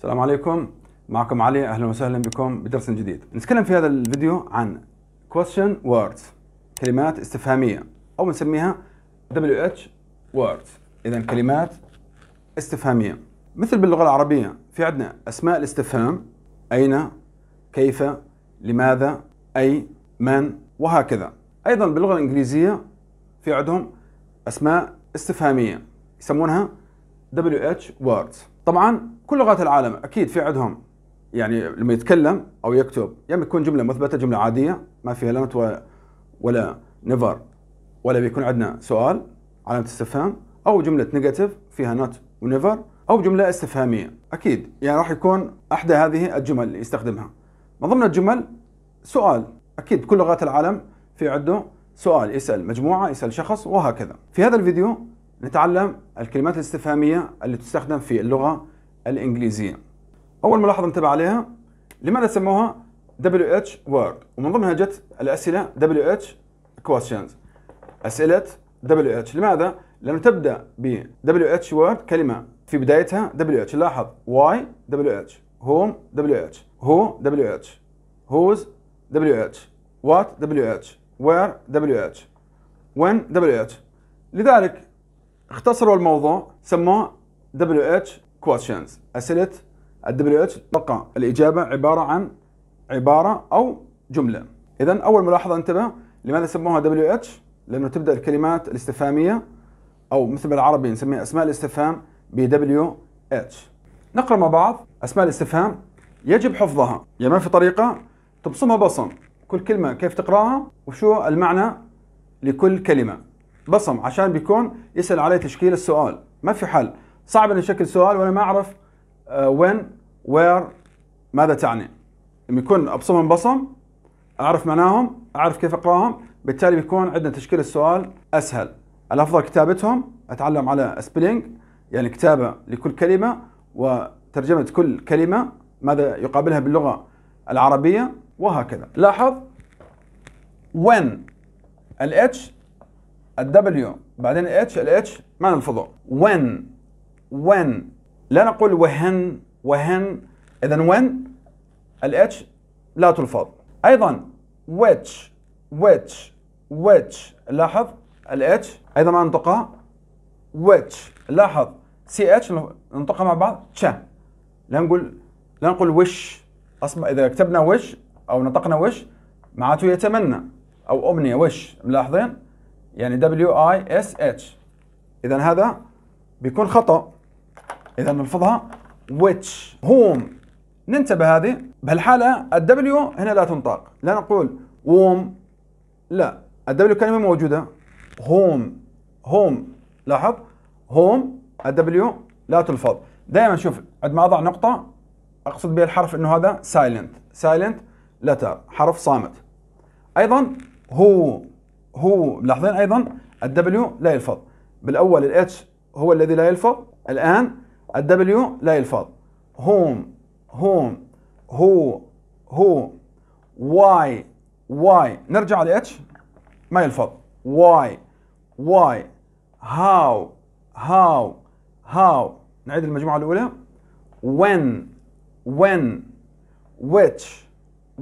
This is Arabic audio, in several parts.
السلام عليكم معكم علي اهلا وسهلا بكم بدرس جديد نتكلم في هذا الفيديو عن question words كلمات استفهاميه او نسميها WH words اذا كلمات استفهاميه مثل باللغه العربيه في عندنا اسماء الاستفهام اين كيف لماذا اي من وهكذا ايضا باللغه الانجليزيه في عندهم اسماء استفهاميه يسمونها WH words طبعا كل لغات العالم اكيد في عندهم يعني لما يتكلم او يكتب يعني يكون جمله مثبته جمله عاديه ما فيها لا نت ولا نيفر ولا بيكون عندنا سؤال علامه استفهام او جمله نيجاتيف فيها نوت ونيفر او جمله استفهاميه اكيد يعني راح يكون احدى هذه الجمل اللي يستخدمها من ضمن الجمل سؤال اكيد كل لغات العالم في عنده سؤال يسال مجموعه يسال شخص وهكذا في هذا الفيديو نتعلم الكلمات الاستفهامية اللي تستخدم في اللغة الإنجليزية أول ملاحظة انتبه عليها لماذا سموها WH word ومن ضمنها جت الأسئلة WH questions أسئلة WH لماذا؟ لأنه تبدأ ب WH word كلمة في بدايتها WH لاحظ why WH whom WH who WH whose WH what WH where WH when WH لذلك اختصروا الموضوع سموه دبليو اتش كويشنز اسئله الدبليو اتش تبقى الاجابه عباره عن عباره او جمله اذا اول ملاحظه انتبه لماذا سموها دبليو اتش لانه تبدا الكلمات الاستفهاميه او مثل بالعربي نسميها اسماء الاستفهام ب دبليو اتش نقرا مع بعض اسماء الاستفهام يجب حفظها يعني ما في طريقه تبصمها بصم كل كلمه كيف تقراها وشو المعنى لكل كلمه بصم عشان بيكون يسال عليه تشكيل السؤال ما في حل صعب اني اشكل سؤال وانا ما اعرف وين آه، وير ماذا تعني لما يكون ابصمهم بصم اعرف معناهم اعرف كيف اقراهم بالتالي بيكون عندنا تشكيل السؤال اسهل الافضل كتابتهم اتعلم على سبيلينج يعني كتابه لكل كلمه وترجمه كل كلمه ماذا يقابلها باللغه العربيه وهكذا لاحظ when الاتش الدبليو بعدين الاتش الاتش معنى الفضاء وين وين لا نقول وهن وهن اذا وين الاتش لا تلفظ ايضا ويتش ويتش ويتش لاحظ الاتش ايضا ما ننطقها ويتش لاحظ سي اتش ننطقها مع بعض تشا لا نقول لا نقول وش اصبح اذا كتبنا وش او نطقنا وش معناته يتمنى او امنيه وش ملاحظين يعني دبليو اي اس اتش اذا هذا بيكون خطا اذا نلفظها which هوم ننتبه هذه بهالحاله الدبليو هنا لا تنطق لا نقول ووم لا الدبليو كلمه موجوده هوم هوم لاحظ هوم الدبليو لا تلفظ دائما شوف عندما اضع نقطه اقصد بها الحرف انه هذا سايلنت سايلنت لتر حرف صامت ايضا هو هو لاحظين ايضا الدبليو لا يلفظ بالاول الاتش هو الذي لا يلفظ الان الدبليو لا يلفظ هوم هوم هو هو واي واي نرجع على الاتش ما يلفظ واي واي هاو هاو هاو نعيد المجموعة الأولى when when which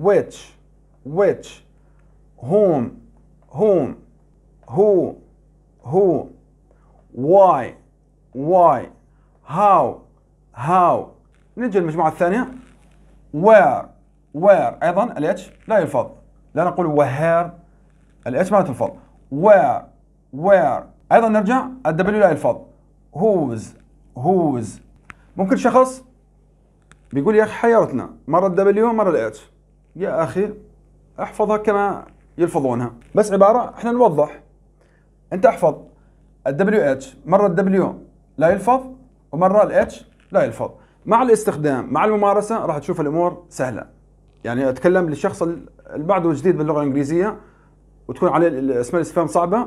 which ويتش هوم whom who who why why how how نجي المجموعة الثانية where where أيضا الاتش لا يلفظ لا نقول وهير الاتش ما تلفظ where where أيضا نرجع الدبليو لا يلفظ whose whose ممكن شخص بيقول يا أخي حيرتنا مرة الدبليو مرة الاتش يا أخي احفظها كما يلفظونها بس عباره احنا نوضح انت احفظ الدبليو اتش مره الدبليو لا يلفظ ومره الاتش لا يلفظ مع الاستخدام مع الممارسه راح تشوف الامور سهله يعني اتكلم للشخص اللي بعده جديد باللغه الانجليزيه وتكون عليه الاسماء الاستفهام صعبه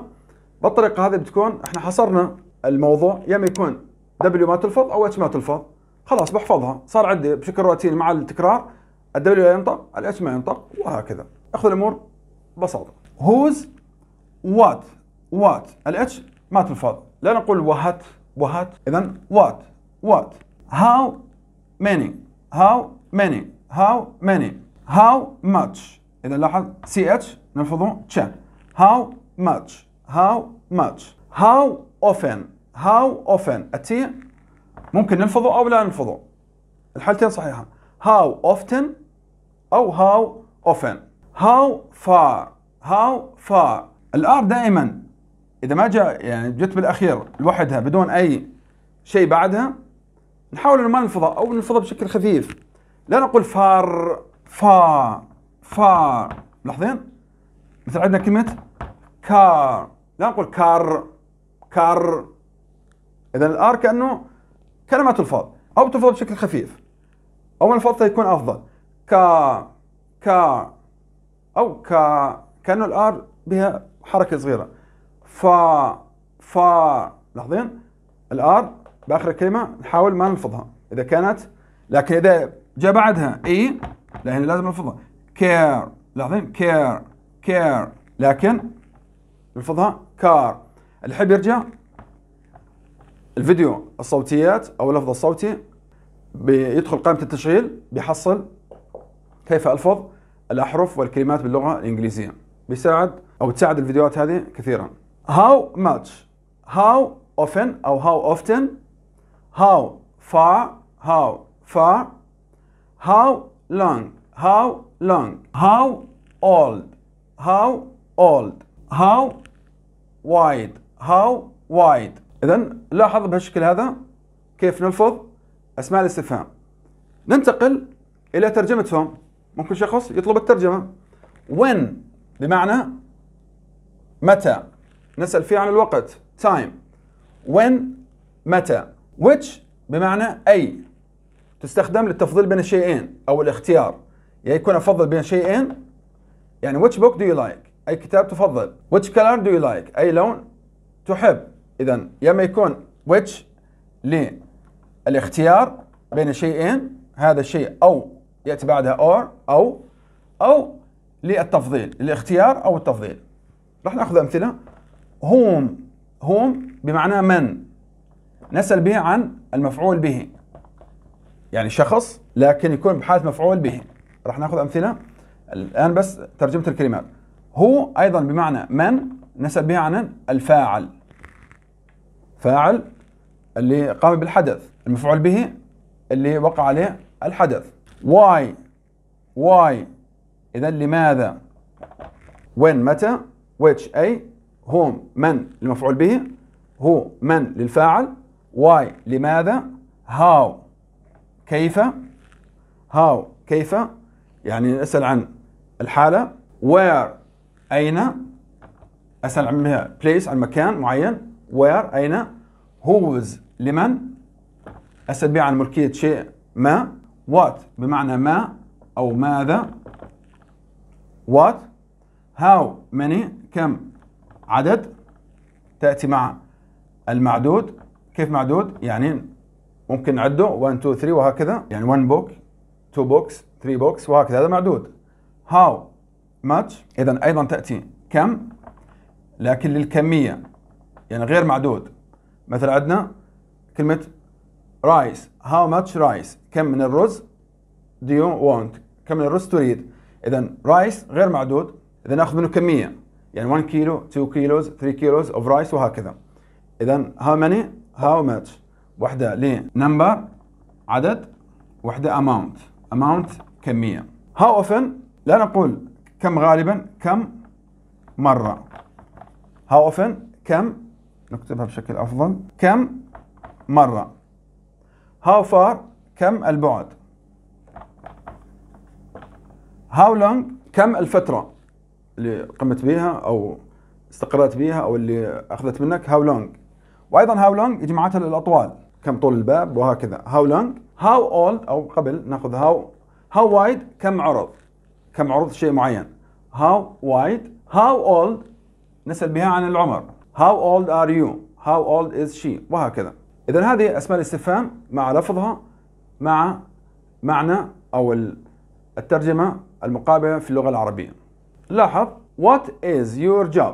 بالطريقه هذه بتكون احنا حصرنا الموضوع يا اما يكون دبليو ما تلفظ او اتش ما تلفظ خلاص بحفظها صار عندي بشكل روتيني مع التكرار الدبليو ينطق الاتش ما ينطق وهكذا اخذ الامور ببساطة هوز وات وات الاتش ما تنفض لا نقول وهات وهات إذا وات وات هاو ماني هاو ماني هاو ماني هاو ماتش إذا لاحظ سي اتش نلفظه تشا هاو ماتش هاو ماتش هاو اوفن هاو اوفن التي ممكن نلفظه أو لا نلفظه الحالتين صحيحة هاو اوفتن أو هاو اوفن هاو فار هاو فار الار دائما اذا ما جاء يعني جت بالاخير لوحدها بدون اي شيء بعدها نحاول انه ما نلفظها او نلفظها بشكل خفيف لا نقول فار فار فار ملاحظين؟ مثل عندنا كلمة كار لا نقول كار كار إذا الآر كأنه كلمة تلفظ أو تلفظ بشكل خفيف أو الفظ يكون أفضل كار كار او ك كانه الار بها حركه صغيره ف ف لاحظين الار باخر الكلمه نحاول ما نلفظها اذا كانت لكن اذا جاء بعدها اي لا هنا لازم نلفظها كير لاحظين كير كير لكن نلفظها كار اللي يحب يرجع الفيديو الصوتيات او اللفظ الصوتي بيدخل قائمه التشغيل بيحصل كيف الفظ الاحرف والكلمات باللغه الانجليزيه بيساعد او تساعد الفيديوهات هذه كثيرا how much how often او how often how far how far how long how long how old how old how wide how wide اذا لاحظ بهالشكل هذا كيف نلفظ اسماء الاستفهام ننتقل الى ترجمتهم ممكن شخص يطلب الترجمة when بمعنى متى نسأل فيه عن الوقت time when متى which بمعنى أي تستخدم للتفضيل بين شيئين أو الاختيار يعني يكون أفضل بين شيئين يعني which book do you like أي كتاب تفضل which color do you like أي لون تحب إذا يا ما يكون which للاختيار بين شيئين هذا الشيء أو يأتي بعدها or أو أو للتفضيل الاختيار أو التفضيل راح ناخذ أمثلة هوم هوم بمعنى من نسأل به عن المفعول به يعني شخص لكن يكون بحالة مفعول به راح ناخذ أمثلة الآن بس ترجمة الكلمات هو أيضا بمعنى من نسأل به عن الفاعل فاعل اللي قام بالحدث المفعول به اللي وقع عليه الحدث why why إذا لماذا when متى which أي whom من المفعول به هو من للفاعل why لماذا how كيف how كيف يعني نسأل عن الحالة where أين أسأل عن place عن مكان معين where أين whose لمن أسأل به عن ملكية شيء ما وات بمعنى ما أو ماذا وات هاو many كم عدد تأتي مع المعدود كيف معدود يعني ممكن نعده 1 2 3 وهكذا يعني 1 بوك 2 بوكس 3 بوكس وهكذا هذا معدود هاو ماتش إذا أيضا تأتي كم لكن للكمية يعني غير معدود مثلا عندنا كلمة رايس هاو ماتش رايس كم من الرز do you want كم من الرز تريد اذا رايس غير معدود اذا ناخذ منه كميه يعني 1 كيلو 2 كيلوز 3 كيلوز اوف رايس وهكذا اذا هاو ماني هاو ماتش واحده لنمبر عدد واحده اماونت اماونت كميه هاو اوفن لا نقول كم غالبا كم مره هاو اوفن كم نكتبها بشكل افضل كم مره How far كم البعد How long كم الفترة اللي قمت بها أو استقرت بها أو اللي أخذت منك How long وأيضا How long يجي معناتها الأطوال كم طول الباب وهكذا How long How old أو قبل ناخذ How How wide كم عرض كم عرض شيء معين How wide How old نسأل بها عن العمر How old are you How old is she وهكذا إذا هذه أسماء الاستفهام مع لفظها مع معنى أو الترجمة المقابلة في اللغة العربية لاحظ What is your job؟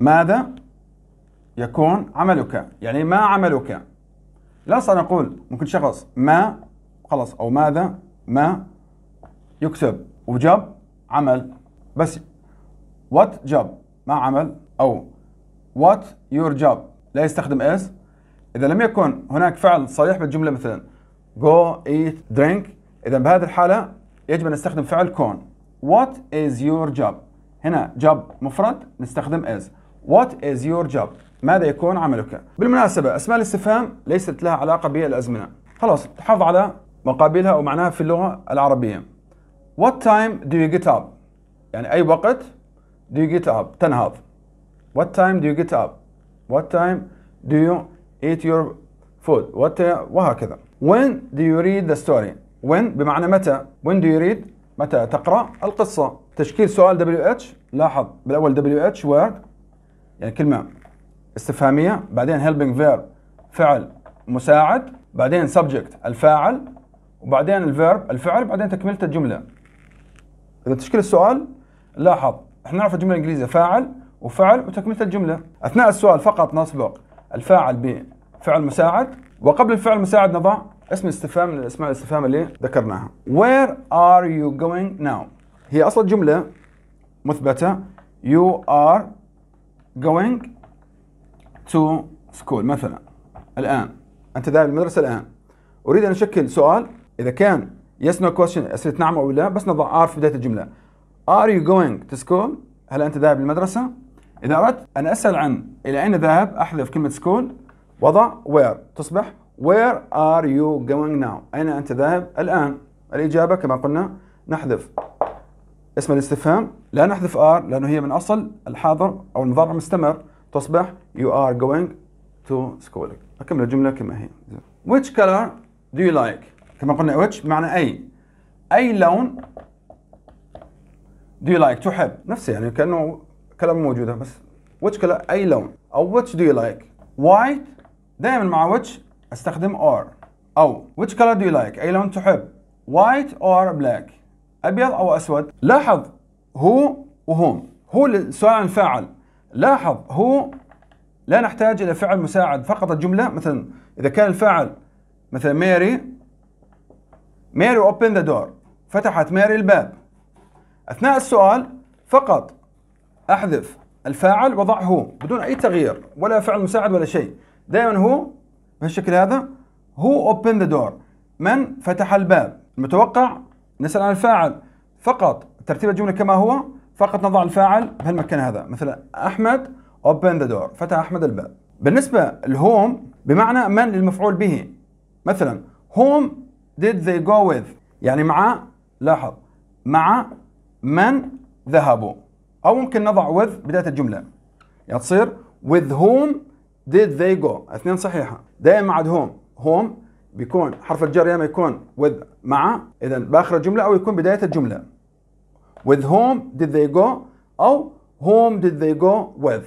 ماذا يكون عملك؟ يعني ما عملك؟ لا سنقول ممكن شخص ما خلاص أو ماذا ما يكتب وجاب عمل بس what job ما عمل أو what your job لا يستخدم is إذا لم يكن هناك فعل صريح بالجملة مثلا go eat drink إذا بهذه الحالة يجب أن نستخدم فعل كون what is your job هنا job مفرد نستخدم is what is your job ماذا يكون عملك بالمناسبة أسماء الاستفهام ليست لها علاقة بالأزمنة خلاص تحافظ على مقابلها ومعناها في اللغة العربية what time do you get up يعني أي وقت do you get up تنهض what time do you get up What time do you eat your food What uh, وهكذا When do you read the story When بمعنى متى When do you read متى تقرأ القصة تشكيل سؤال WH لاحظ بالأول WH word يعني كلمة استفهامية بعدين helping verb فعل مساعد بعدين subject الفاعل وبعدين الفيرب الفعل بعدين تكملة الجملة إذا تشكيل السؤال لاحظ احنا نعرف الجملة الإنجليزية فاعل وفعل وتكملة الجملة أثناء السؤال فقط نسبق الفاعل بفعل مساعد وقبل الفعل المساعد نضع اسم الاستفهام من الاسماء الاستفهام اللي ذكرناها Where are you going now هي اصل جملة مثبتة You are going to school مثلا الآن أنت ذاهب المدرسة الآن أريد أن أشكل سؤال إذا كان yes no question أسئلة نعم أو لا بس نضع are في بداية الجملة Are you going to school هل أنت ذاهب للمدرسة إذا أردت أن أسأل عن إلى أين ذهب أحذف كلمة سكول وضع where تصبح where are you going now أين أنت ذاهب الآن الإجابة كما قلنا نحذف اسم الاستفهام لا نحذف are لأنه هي من أصل الحاضر أو المضارع المستمر تصبح you are going to سكول أكمل الجملة كما هي which color do you like كما قلنا which معنى أي أي لون do you like تحب نفسه يعني كأنه كلام موجوده بس which color اي لون او which do you like white دائما مع which استخدم or او which color do you like اي لون تحب white or black ابيض او اسود لاحظ هو وهم هو السؤال عن الفاعل لاحظ هو لا نحتاج الى فعل مساعد فقط الجمله مثلا اذا كان الفاعل مثلا ماري ماري open the door فتحت ماري الباب اثناء السؤال فقط احذف الفاعل وضعه هو بدون اي تغيير ولا فعل مساعد ولا شيء دائما هو بهالشكل هذا هو open ذا دور من فتح الباب المتوقع نسال عن الفاعل فقط ترتيب الجمله كما هو فقط نضع الفاعل بهالمكان هذا مثلا احمد open ذا دور فتح احمد الباب بالنسبه الهوم بمعنى من المفعول به مثلا هوم did they go with يعني مع لاحظ مع من ذهبوا او ممكن نضع with بدايه الجمله يعني تصير with whom did they go اثنين صحيحه دائما مع هوم هوم بيكون حرف الجر يا اما يكون with مع اذا باخر الجمله او يكون بدايه الجمله with whom did they go او whom did they go with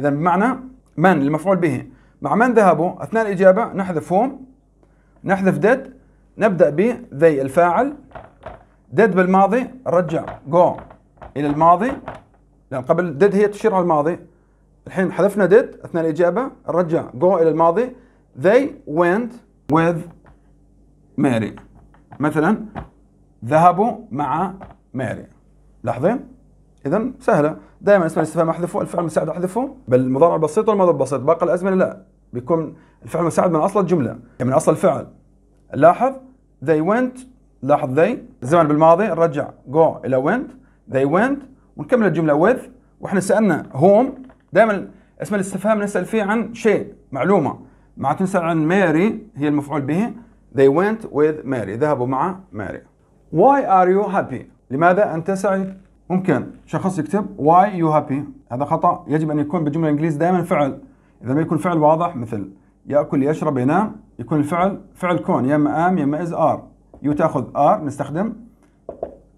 اذا بمعنى من المفعول به مع من ذهبوا اثناء الاجابه نحذف whom نحذف did نبدا ب they الفاعل did بالماضي رجع go الى الماضي لان قبل ديد هي تشير على الماضي الحين حذفنا did اثناء الاجابه رجع go الى الماضي they went with Mary مثلا ذهبوا مع ماري لاحظين اذا سهله دائما اسم الاستفهام احذفه الفعل المساعد احذفه بالمضارع البسيط والماضي البسيط باقي الازمنه لا بيكون الفعل المساعد من اصل الجمله يعني من اصل الفعل لاحظ they went لاحظ they الزمن بالماضي رجع go الى went they went ونكمل الجمله with واحنا سالنا هوم دائما اسم الاستفهام نسال فيه عن شيء معلومه معناته نسال عن ماري هي المفعول به they went with ماري ذهبوا مع ماري why are you happy لماذا انت سعيد ممكن شخص يكتب why you happy هذا خطا يجب ان يكون بالجمله الانجليزيه دائما فعل اذا ما يكون فعل واضح مثل ياكل يشرب ينام يكون الفعل فعل كون يا اما ام يا اما از ار يو تاخذ ار نستخدم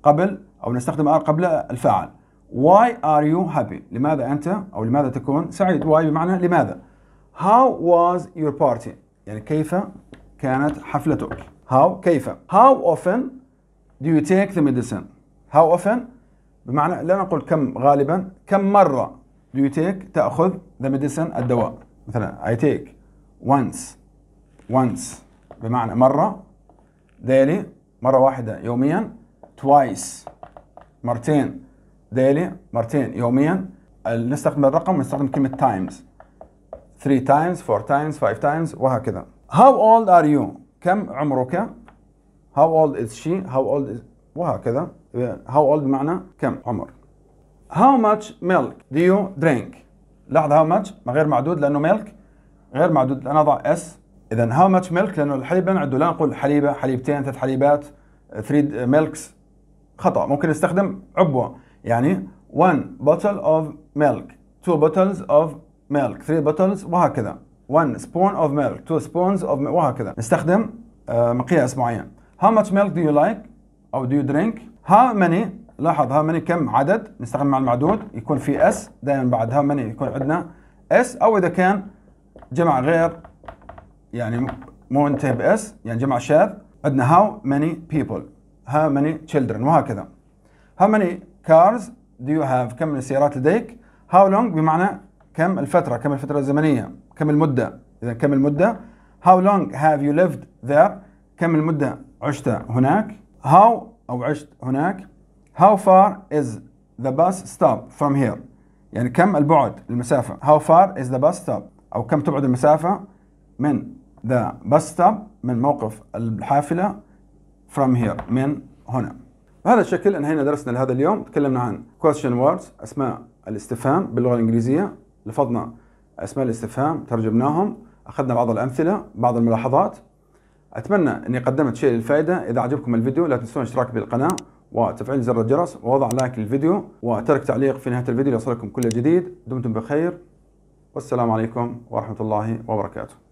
قبل أو نستخدم ار قبل الفاعل Why are you happy لماذا أنت أو لماذا تكون سعيد Why بمعنى لماذا How was your party يعني كيف كانت حفلتك How كيف How often do you take the medicine How often بمعنى لا نقول كم غالبا كم مرة do you take تأخذ the medicine الدواء مثلا I take once once بمعنى مرة daily مرة واحدة يوميا twice مرتين ديلي مرتين يوميا نستخدم الرقم ونستخدم كلمة تايمز 3 تايمز 4 تايمز 5 تايمز وهكذا هاو اولد ار يو كم عمرك? هاو اولد از شي هاو اولد وهكذا هاو اولد معنى كم عمر هاو ماتش ميلك دو يو درينك لاحظ هاو ماتش غير معدود لأنه ميلك غير معدود أنا أضع اس إذا هاو ماتش ميلك لأنه الحليب انا نعده لا نقول حليبة حليبتين ثلاث حليبات 3 ميلكس خطأ ممكن نستخدم عبوة يعني one bottle of milk two bottles of milk three bottles وهكذا one spoon of milk two spoons of milk وهكذا نستخدم مقياس معين how much milk do you like or do you drink how many لاحظ how many كم عدد نستخدم مع المعدود يكون في s دائما بعد how many يكون عندنا s أو إذا كان جمع غير يعني مو منتهي باس يعني جمع شاذ عندنا how many people how many children وهكذا how many cars do you have كم من السيارات لديك how long بمعنى كم الفترة كم الفترة الزمنية كم المدة إذا كم المدة how long have you lived there كم المدة عشت هناك how أو عشت هناك how far is the bus stop from here يعني كم البعد المسافة how far is the bus stop أو كم تبعد المسافة من the bus stop من موقف الحافلة from here من هنا بهذا الشكل انهينا درسنا لهذا اليوم تكلمنا عن question words اسماء الاستفهام باللغه الانجليزيه لفظنا اسماء الاستفهام ترجمناهم اخذنا بعض الامثله بعض الملاحظات اتمنى اني قدمت شيء للفائده اذا عجبكم الفيديو لا تنسون الاشتراك بالقناه وتفعيل زر الجرس ووضع لايك للفيديو وترك تعليق في نهايه الفيديو ليصلكم كل جديد دمتم بخير والسلام عليكم ورحمه الله وبركاته